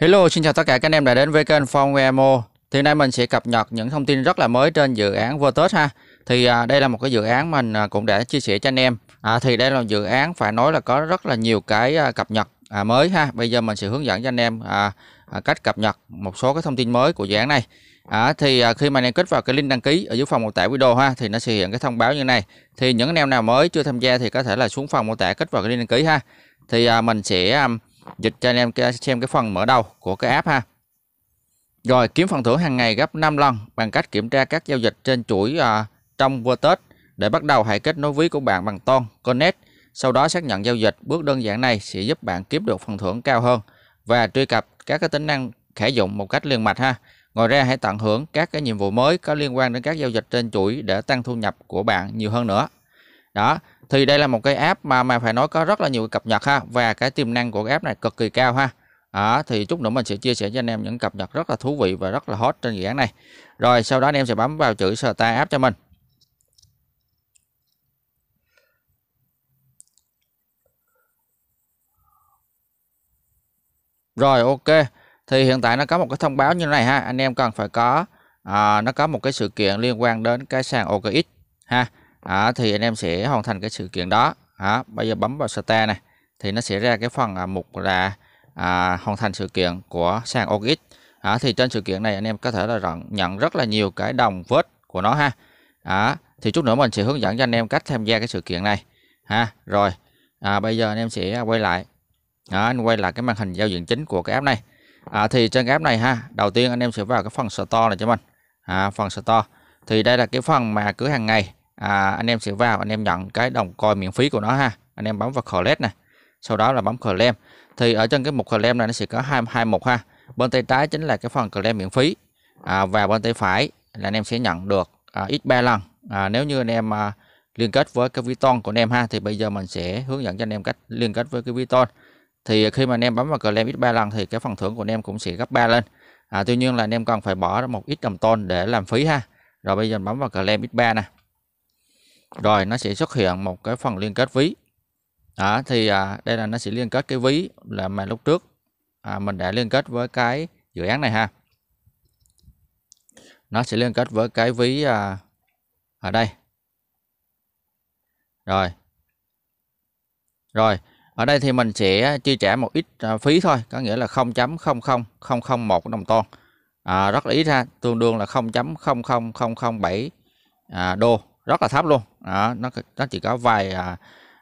Hello, xin chào tất cả các anh em đã đến với kênh Phong Emo. Thì nay mình sẽ cập nhật những thông tin rất là mới trên dự án Vertex ha. Thì à, đây là một cái dự án mình à, cũng đã chia sẻ cho anh em. À, thì đây là dự án phải nói là có rất là nhiều cái à, cập nhật à, mới ha. Bây giờ mình sẽ hướng dẫn cho anh em à, à, cách cập nhật một số cái thông tin mới của dự án này. À, thì à, khi mà anh em kích vào cái link đăng ký ở dưới phần mô tả video ha thì nó sẽ hiện cái thông báo như này. Thì những anh em nào mới chưa tham gia thì có thể là xuống phần mô tả kích vào cái link đăng ký ha. Thì à, mình sẽ à, dịch cho anh em xem cái phần mở đầu của cái app ha rồi kiếm phần thưởng hàng ngày gấp 5 lần bằng cách kiểm tra các giao dịch trên chuỗi à, trong Vertex để bắt đầu hãy kết nối ví của bạn bằng Ton Connect sau đó xác nhận giao dịch bước đơn giản này sẽ giúp bạn kiếm được phần thưởng cao hơn và truy cập các cái tính năng khả dụng một cách liền mạch ha ngoài ra hãy tận hưởng các cái nhiệm vụ mới có liên quan đến các giao dịch trên chuỗi để tăng thu nhập của bạn nhiều hơn nữa đó thì đây là một cái app mà mà phải nói có rất là nhiều cập nhật ha và cái tiềm năng của cái app này cực kỳ cao ha đó, thì chút nữa mình sẽ chia sẻ cho anh em những cập nhật rất là thú vị và rất là hot trên dự án này rồi sau đó anh em sẽ bấm vào chữ start app cho mình Rồi ok. Thì hiện tại nó có một cái thông báo như này ha, anh em cần phải có à, nó có một cái sự kiện liên quan đến cái sàn OKX ha à, thì anh em sẽ hoàn thành cái sự kiện đó à, bây giờ bấm vào start này thì nó sẽ ra cái phần à, mục là à, hoàn thành sự kiện của sàn OKX à, thì trên sự kiện này anh em có thể là nhận rất là nhiều cái đồng vết của nó ha à, thì chút nữa mình sẽ hướng dẫn cho anh em cách tham gia cái sự kiện này ha rồi à, bây giờ anh em sẽ quay lại à, anh quay lại cái màn hình giao diện chính của cái app này à, thì trên cái app này ha đầu tiên anh em sẽ vào cái phần store này cho mình à, phần store thì đây là cái phần mà cứ hàng ngày à, anh em sẽ vào anh em nhận cái đồng coi miễn phí của nó ha anh em bấm vào collect này sau đó là bấm claim thì ở trên cái mục claim này nó sẽ có hai hai mục ha bên tay trái chính là cái phần claim miễn phí à, và bên tay phải là anh em sẽ nhận được à, ít ba lần à, nếu như anh em à, liên kết với cái Viton của anh em ha thì bây giờ mình sẽ hướng dẫn cho anh em cách liên kết với cái Viton thì khi mà anh em bấm vào claim ít ba lần thì cái phần thưởng của anh em cũng sẽ gấp ba lên à, tuy nhiên là anh em cần phải bỏ một ít đồng ton để làm phí ha rồi bây giờ bấm vào claim ít ba nè rồi nó sẽ xuất hiện một cái phần liên kết ví đó, thì à, đây là nó sẽ liên kết cái ví là mà lúc trước à, mình đã liên kết với cái dự án này ha nó sẽ liên kết với cái ví à, ở đây rồi rồi ở đây thì mình sẽ chi trả một ít à, phí thôi có nghĩa là 0.00001 đồng ton à, rất là ít ha tương đương là 0.00007 à, đô rất là thấp luôn đó, nó nó chỉ có vài à,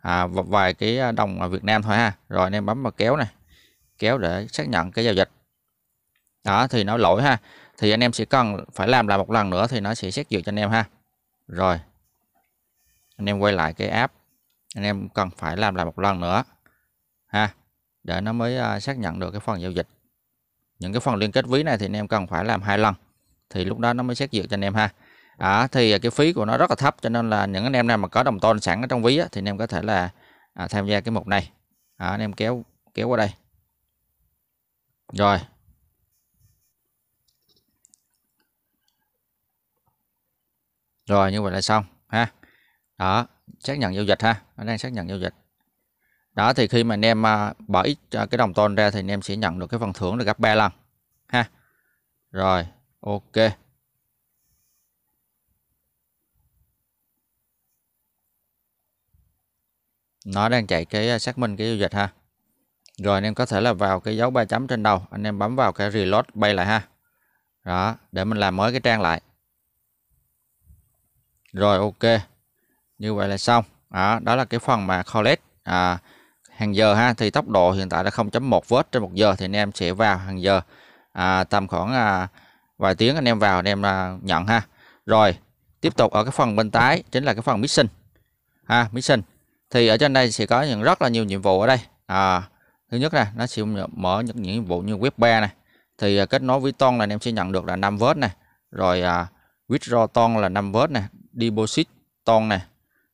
à, vài cái à, đồng Việt Nam thôi ha rồi anh em bấm vào kéo này kéo để xác nhận cái giao dịch đó thì nó lỗi ha thì anh em sẽ cần phải làm lại một lần nữa thì nó sẽ xét duyệt cho anh em ha rồi anh em quay lại cái app anh em cần phải làm lại một lần nữa ha để nó mới à, xác nhận được cái phần giao dịch những cái phần liên kết ví này thì anh em cần phải làm hai lần thì lúc đó nó mới xét duyệt cho anh em ha à, thì à, cái phí của nó rất là thấp cho nên là những anh em nào mà có đồng ton sẵn ở trong ví á, thì anh em có thể là à, tham gia cái mục này à, anh em kéo kéo qua đây rồi rồi như vậy là xong ha đó xác nhận giao dịch ha nó đang xác nhận giao dịch đó thì khi mà anh em à, bỏ ít à, cái đồng ton ra thì anh em sẽ nhận được cái phần thưởng là gấp 3 lần ha rồi ok nó đang chạy cái à, xác minh cái giao dịch ha rồi anh em có thể là vào cái dấu ba chấm trên đầu anh em bấm vào cái reload bay lại ha đó để mình làm mới cái trang lại rồi ok như vậy là xong đó, đó là cái phần mà collect à, hàng giờ ha thì tốc độ hiện tại là 0.1 vết trên một giờ thì anh em sẽ vào hàng giờ à, tầm khoảng à, vài tiếng anh em vào anh em à, nhận ha rồi tiếp tục ở cái phần bên tái, chính là cái phần mixing ha mixing thì ở trên đây sẽ có những rất là nhiều nhiệm vụ ở đây à, thứ nhất là nó sẽ mở những nhiệm vụ như web 3 này thì à, kết nối với ton là anh em sẽ nhận được là 5 vớt này rồi à, withdraw ton là 5 vớt này deposit ton này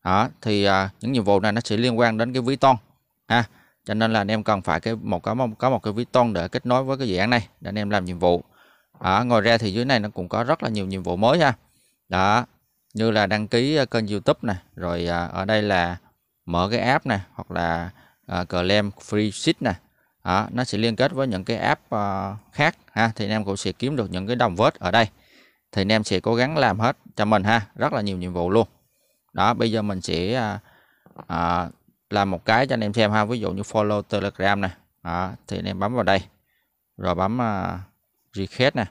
đó, thì à, những nhiệm vụ này nó sẽ liên quan đến cái ví ton ha cho nên là anh em cần phải cái một cái có một cái ví ton để kết nối với cái dự án này để anh em làm nhiệm vụ à, ngoài ra thì dưới này nó cũng có rất là nhiều nhiệm vụ mới ha đó như là đăng ký à, kênh youtube này rồi à, ở đây là mở cái app này hoặc là uh, claim free sheet này đó, nó sẽ liên kết với những cái app uh, khác ha thì anh em cũng sẽ kiếm được những cái đồng vớt ở đây thì anh em sẽ cố gắng làm hết cho mình ha rất là nhiều nhiệm vụ luôn đó bây giờ mình sẽ uh, uh, làm một cái cho anh em xem ha ví dụ như follow telegram này đó, thì anh em bấm vào đây rồi bấm uh, request này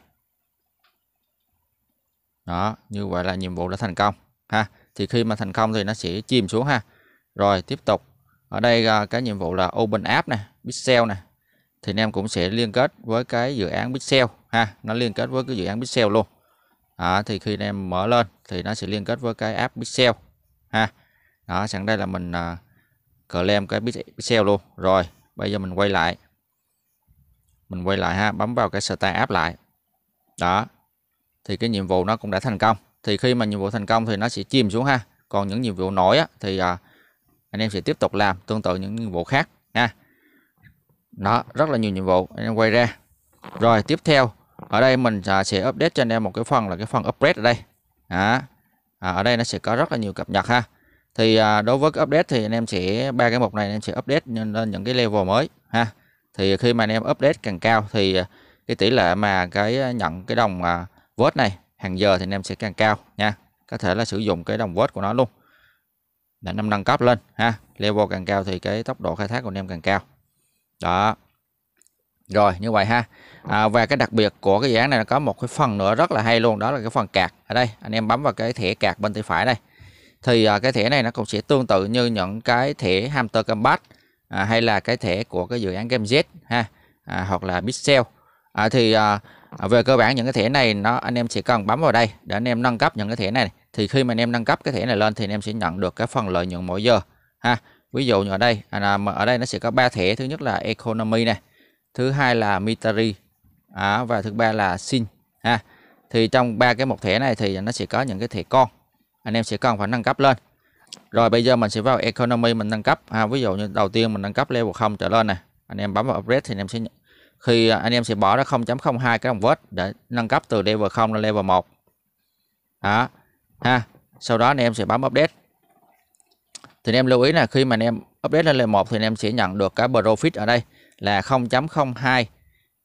đó như vậy là nhiệm vụ đã thành công ha thì khi mà thành công thì nó sẽ chìm xuống ha rồi tiếp tục ở đây à, cái nhiệm vụ là open app này pixel này thì anh em cũng sẽ liên kết với cái dự án pixel ha nó liên kết với cái dự án pixel luôn à, thì khi anh em mở lên thì nó sẽ liên kết với cái app pixel ha đó sẵn đây là mình à, lem cái pixel luôn rồi bây giờ mình quay lại mình quay lại ha bấm vào cái start app lại đó thì cái nhiệm vụ nó cũng đã thành công thì khi mà nhiệm vụ thành công thì nó sẽ chìm xuống ha còn những nhiệm vụ nổi á, thì à, anh em sẽ tiếp tục làm tương tự những nhiệm vụ khác nha đó rất là nhiều nhiệm vụ anh em quay ra rồi tiếp theo ở đây mình à, sẽ update cho anh em một cái phần là cái phần upgrade ở đây đó. À, ở đây nó sẽ có rất là nhiều cập nhật ha thì à, đối với cái update thì anh em sẽ ba cái mục này anh em sẽ update lên những cái level mới ha thì khi mà anh em update càng cao thì à, cái tỷ lệ mà cái à, nhận cái đồng à, vote này hàng giờ thì anh em sẽ càng cao nha có thể là sử dụng cái đồng vote của nó luôn để năm nâng cấp lên ha level càng cao thì cái tốc độ khai thác của anh em càng cao đó rồi như vậy ha à, và cái đặc biệt của cái dự án này nó có một cái phần nữa rất là hay luôn đó là cái phần cạc ở đây anh em bấm vào cái thẻ cạc bên tay phải đây thì à, cái thẻ này nó cũng sẽ tương tự như những cái thẻ hamster combat à, hay là cái thẻ của cái dự án game z ha à, hoặc là pixel à, thì à, à, về cơ bản những cái thẻ này nó anh em chỉ cần bấm vào đây để anh em nâng cấp những cái thẻ này thì khi mà anh em nâng cấp cái thẻ này lên thì anh em sẽ nhận được cái phần lợi nhuận mỗi giờ ha ví dụ như ở đây à, ở đây nó sẽ có ba thẻ thứ nhất là economy này thứ hai là military à, và thứ ba là sin ha thì trong ba cái một thẻ này thì nó sẽ có những cái thẻ con anh em sẽ cần phải nâng cấp lên rồi bây giờ mình sẽ vào economy mình nâng cấp ha ví dụ như đầu tiên mình nâng cấp level 0 trở lên này anh em bấm vào upgrade thì anh em sẽ khi à, anh em sẽ bỏ ra 0.02 cái đồng vết để nâng cấp từ level 0 lên level 1 đó ha sau đó anh em sẽ bấm update thì anh em lưu ý là khi mà anh em update lên level 1 thì anh em sẽ nhận được cái profit ở đây là 0.02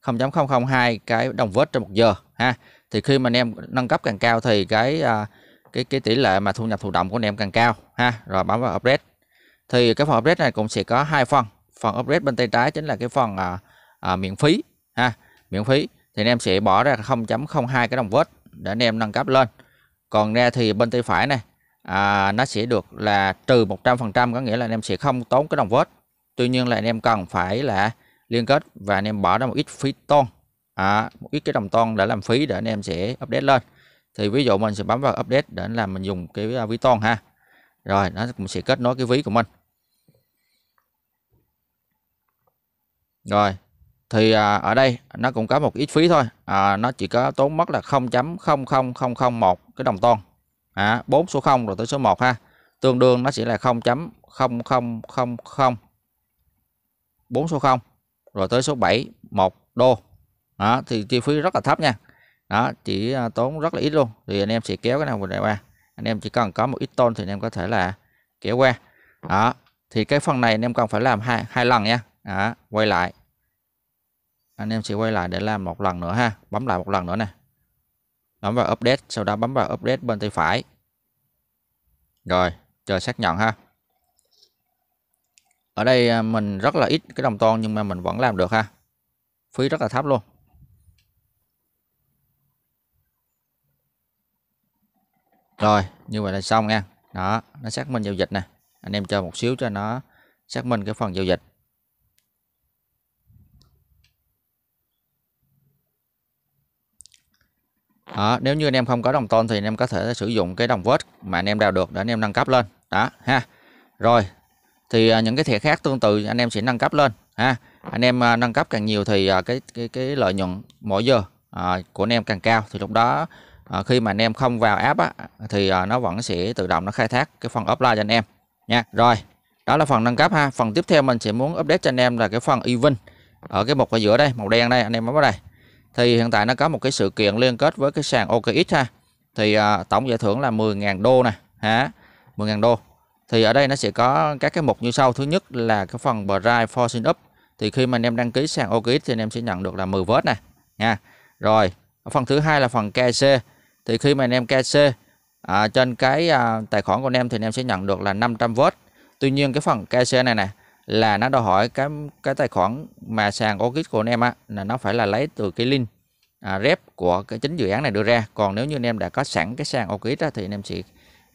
0.002 cái đồng vớt trong một giờ ha thì khi mà anh em nâng cấp càng cao thì cái à, cái cái tỷ lệ mà thu nhập thụ động của anh em càng cao ha rồi bấm vào update thì cái phần update này cũng sẽ có hai phần phần update bên tay trái chính là cái phần à, à, miễn phí ha miễn phí thì anh em sẽ bỏ ra 0.02 cái đồng vớt để anh em nâng cấp lên còn ra thì bên tay phải này à, nó sẽ được là trừ 100% có nghĩa là anh em sẽ không tốn cái đồng vết tuy nhiên là anh em cần phải là liên kết và anh em bỏ ra một ít phí ton à, một ít cái đồng ton để làm phí để anh em sẽ update lên thì ví dụ mình sẽ bấm vào update để làm mình dùng cái à, ví ton ha rồi nó cũng sẽ kết nối cái ví của mình rồi thì à, ở đây nó cũng có một ít phí thôi à, nó chỉ có tốn mất là 0.00001 cái đồng ton à, 4 số 0 rồi tới số 1 ha tương đương nó sẽ là 0.0000 4 số 0 rồi tới số 7 1 đô đó, thì chi phí rất là thấp nha đó chỉ à, tốn rất là ít luôn thì anh em sẽ kéo cái nào mình qua anh em chỉ cần có một ít tôn thì anh em có thể là kéo qua đó thì cái phần này anh em cần phải làm hai hai lần nha đó, quay lại anh em sẽ quay lại để làm một lần nữa ha bấm lại một lần nữa nè bấm vào update sau đó bấm vào update bên tay phải rồi chờ xác nhận ha ở đây à, mình rất là ít cái đồng ton nhưng mà mình vẫn làm được ha phí rất là thấp luôn rồi như vậy là xong nha đó nó xác minh giao dịch nè anh em chờ một xíu cho nó xác minh cái phần giao dịch đó, nếu như anh em không có đồng tôn thì anh em có thể sử dụng cái đồng vết mà anh em đào được để anh em nâng cấp lên đó ha rồi thì à, những cái thẻ khác tương tự anh em sẽ nâng cấp lên ha anh em à, nâng cấp càng nhiều thì à, cái cái cái lợi nhuận mỗi giờ à, của anh em càng cao thì lúc đó à, khi mà anh em không vào app á, thì à, nó vẫn sẽ tự động nó khai thác cái phần offline cho anh em nha rồi đó là phần nâng cấp ha phần tiếp theo mình sẽ muốn update cho anh em là cái phần event ở cái mục ở giữa đây màu đen đây anh em bấm vào đây thì hiện tại nó có một cái sự kiện liên kết với cái sàn OKX ha thì à, tổng giải thưởng là 10.000 đô nè hả 10.000 đô thì ở đây nó sẽ có các cái mục như sau thứ nhất là cái phần Bright sign Up thì khi mà anh em đăng ký sàn OKX thì anh em sẽ nhận được là 10 vớt nè nha rồi phần thứ hai là phần KC thì khi mà anh em KC à, trên cái à, tài khoản của anh em thì anh em sẽ nhận được là 500 vớt tuy nhiên cái phần KC này nè là nó đòi hỏi cái cái tài khoản mà sàn OKX của anh em á là nó phải là lấy từ cái link à, rep của cái chính dự án này đưa ra còn nếu như anh em đã có sẵn cái sàn OKX á, thì anh em sẽ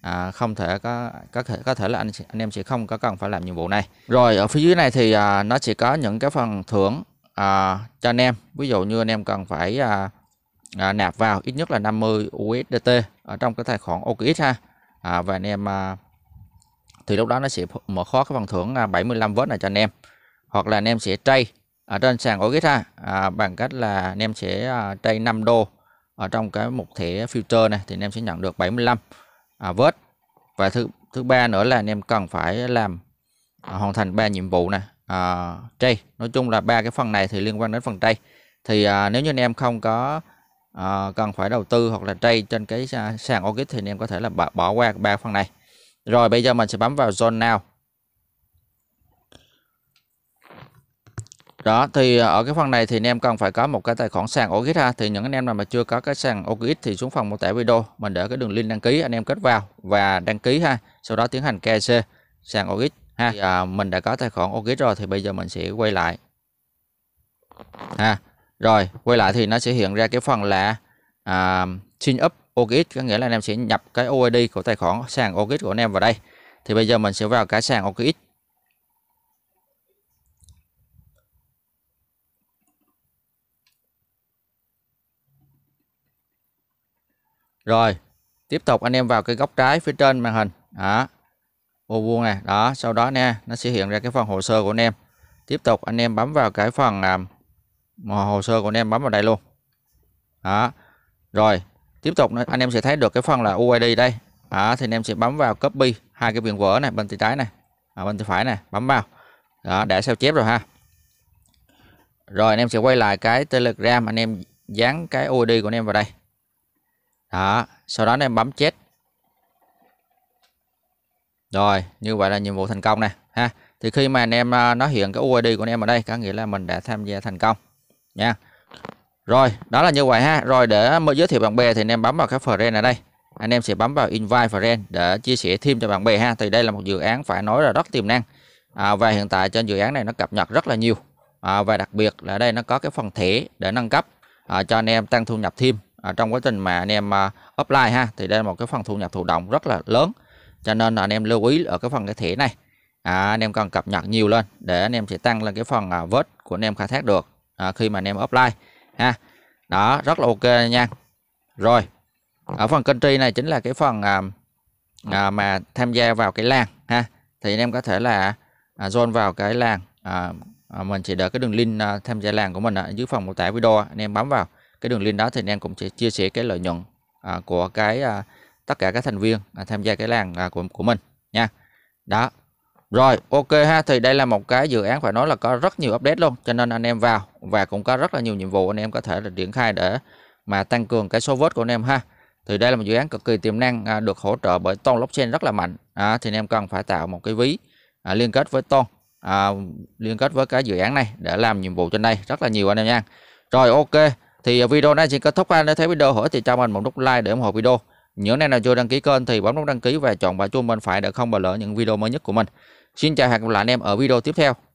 à, không thể có có thể có thể là anh anh em sẽ không có cần phải làm nhiệm vụ này rồi ở phía dưới này thì à, nó sẽ có những cái phần thưởng à, cho anh em ví dụ như anh em cần phải à, à, nạp vào ít nhất là 50 USDT ở trong cái tài khoản OKX ha à, và anh em à, thì lúc đó nó sẽ mở khó cái phần thưởng 75V à, này cho anh em hoặc là anh em sẽ trade ở trên sàn OGX ha à, bằng cách là anh em sẽ à, trade 5 đô ở trong cái mục thẻ future này thì anh em sẽ nhận được 75 à, vớt và thứ thứ ba nữa là anh em cần phải làm à, hoàn thành ba nhiệm vụ này à, trade nói chung là ba cái phần này thì liên quan đến phần trade thì à, nếu như anh em không có à, cần phải đầu tư hoặc là trade trên cái à, sàn OGX thì anh em có thể là bỏ, bỏ qua ba phần này rồi bây giờ mình sẽ bấm vào Zone Now. Đó thì ở cái phần này thì anh em cần phải có một cái tài khoản sàn OKX ha. Thì những anh em nào mà chưa có cái sàn OKX thì xuống phần mô tả video mình để cái đường link đăng ký anh em kết vào và đăng ký ha. Sau đó tiến hành KYC sàn OKX ha. Thì, à, mình đã có tài khoản OKX rồi thì bây giờ mình sẽ quay lại. Ha. Rồi, quay lại thì nó sẽ hiện ra cái phần là à, sign up OKX có nghĩa là anh em sẽ nhập cái OID của tài khoản sàn OKX của anh em vào đây thì bây giờ mình sẽ vào cái sàn OKX Rồi, tiếp tục anh em vào cái góc trái phía trên màn hình. Đó. Ô vuông này, đó, sau đó nè, nó sẽ hiện ra cái phần hồ sơ của anh em. Tiếp tục anh em bấm vào cái phần um, hồ sơ của anh em bấm vào đây luôn. Đó. Rồi, tiếp tục nữa anh em sẽ thấy được cái phần là UID đây à, thì anh em sẽ bấm vào copy hai cái viền vỡ này bên tay trái này à, bên tay phải này bấm vào đó để sao chép rồi ha rồi anh em sẽ quay lại cái telegram anh em dán cái UID của anh em vào đây đó sau đó anh em bấm chết rồi như vậy là nhiệm vụ thành công này ha thì khi mà anh em à, nó hiện cái UID của anh em ở đây có nghĩa là mình đã tham gia thành công nha rồi, đó là như vậy ha. Rồi để mới giới thiệu bạn bè thì anh em bấm vào cái friend ở đây. Anh em sẽ bấm vào invite friend để chia sẻ thêm cho bạn bè ha. Thì đây là một dự án phải nói là rất tiềm năng. À, và hiện tại trên dự án này nó cập nhật rất là nhiều. À, và đặc biệt là đây nó có cái phần thẻ để nâng cấp à, cho anh em tăng thu nhập thêm à, trong quá trình mà anh em à, apply ha. Thì đây là một cái phần thu nhập thụ động rất là lớn. Cho nên là anh em lưu ý ở cái phần cái thẻ này. À, anh em cần cập nhật nhiều lên để anh em sẽ tăng lên cái phần à, vết của anh em khai thác được à, khi mà anh em apply ha đó rất là ok nha rồi ở phần kênh tri này chính là cái phần à, à, mà tham gia vào cái làng ha thì anh em có thể là à, join vào cái làng à, à, mình chỉ để cái đường link à, tham gia làng của mình ở dưới phần mô tả video anh em bấm vào cái đường link đó thì anh em cũng sẽ chia sẻ cái lợi nhuận à, của cái à, tất cả các thành viên à, tham gia cái làng à, của của mình nha đó rồi, ok ha, thì đây là một cái dự án phải nói là có rất nhiều update luôn, cho nên anh em vào và cũng có rất là nhiều nhiệm vụ anh em có thể là triển khai để mà tăng cường cái số vote của anh em ha. Thì đây là một dự án cực kỳ tiềm năng à, được hỗ trợ bởi Ton blockchain rất là mạnh. À, thì anh em cần phải tạo một cái ví à, liên kết với Ton, à, liên kết với cái dự án này để làm nhiệm vụ trên đây rất là nhiều anh em nha. Rồi ok, thì video này xin kết thúc ha. Nếu thấy video hỏi thì cho mình một nút like để ủng hộ video. Những anh em nào chưa đăng ký kênh thì bấm nút đăng ký và chọn bà chuông bên phải để không bỏ lỡ những video mới nhất của mình. Xin chào hẹn gặp lại anh em ở video tiếp theo